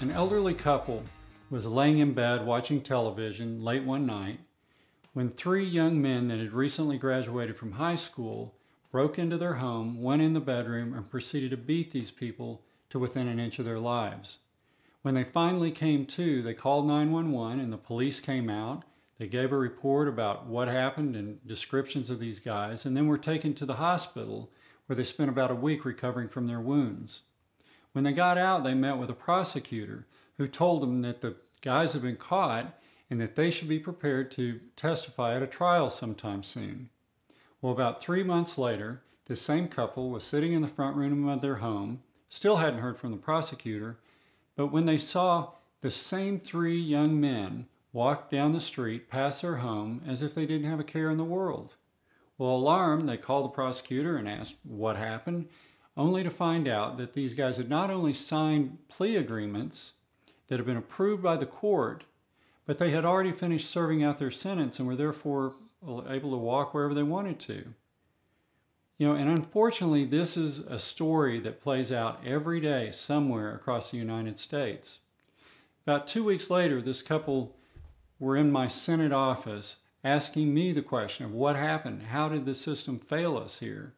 An elderly couple was laying in bed watching television late one night when three young men that had recently graduated from high school broke into their home, went in the bedroom, and proceeded to beat these people to within an inch of their lives. When they finally came to, they called 911 and the police came out. They gave a report about what happened and descriptions of these guys, and then were taken to the hospital where they spent about a week recovering from their wounds. When they got out, they met with a prosecutor who told them that the guys had been caught and that they should be prepared to testify at a trial sometime soon. Well, about three months later, the same couple was sitting in the front room of their home, still hadn't heard from the prosecutor, but when they saw the same three young men walk down the street past their home as if they didn't have a care in the world. Well, alarmed, they called the prosecutor and asked what happened, only to find out that these guys had not only signed plea agreements that had been approved by the court, but they had already finished serving out their sentence and were therefore able to walk wherever they wanted to. You know, and unfortunately, this is a story that plays out every day somewhere across the United States. About two weeks later, this couple were in my Senate office asking me the question of what happened? How did the system fail us here?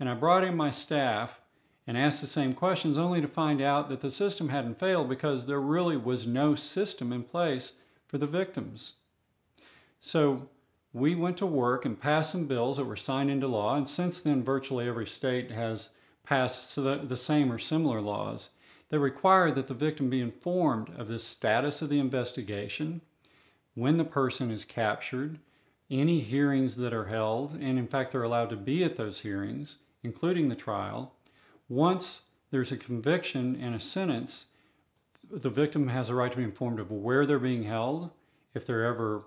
And I brought in my staff and asked the same questions only to find out that the system hadn't failed because there really was no system in place for the victims. So we went to work and passed some bills that were signed into law, and since then, virtually every state has passed the, same or similar laws that require that the victim be informed of the status of the investigation, when the person is captured, any hearings that are held, and in fact, they're allowed to be at those hearings, including the trial. Once there's a conviction and a sentence, the victim has a right to be informed of where they're being held, if they're ever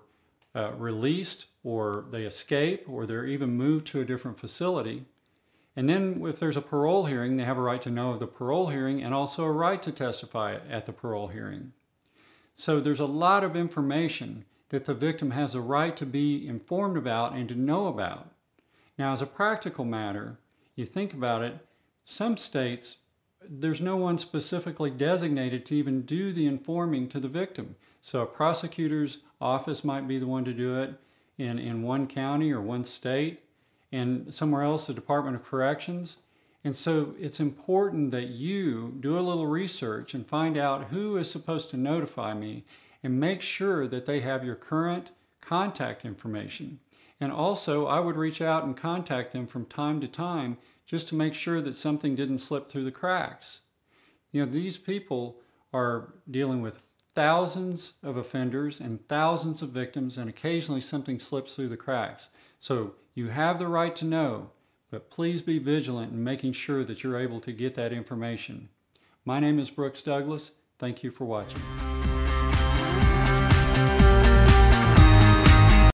uh, released or they escape or they're even moved to a different facility. And then if there's a parole hearing, they have a right to know of the parole hearing and also a right to testify at the parole hearing. So there's a lot of information that the victim has a right to be informed about and to know about. Now, as a practical matter, you think about it, some states, there's no one specifically designated to even do the informing to the victim. So a prosecutor's office might be the one to do it in, in one county or one state, and somewhere else, the Department of Corrections. And so it's important that you do a little research and find out who is supposed to notify me and make sure that they have your current contact information. And also, I would reach out and contact them from time to time just to make sure that something didn't slip through the cracks. You know, these people are dealing with thousands of offenders and thousands of victims, and occasionally something slips through the cracks. So you have the right to know, but please be vigilant in making sure that you're able to get that information. My name is Brooks Douglas. Thank you for watching.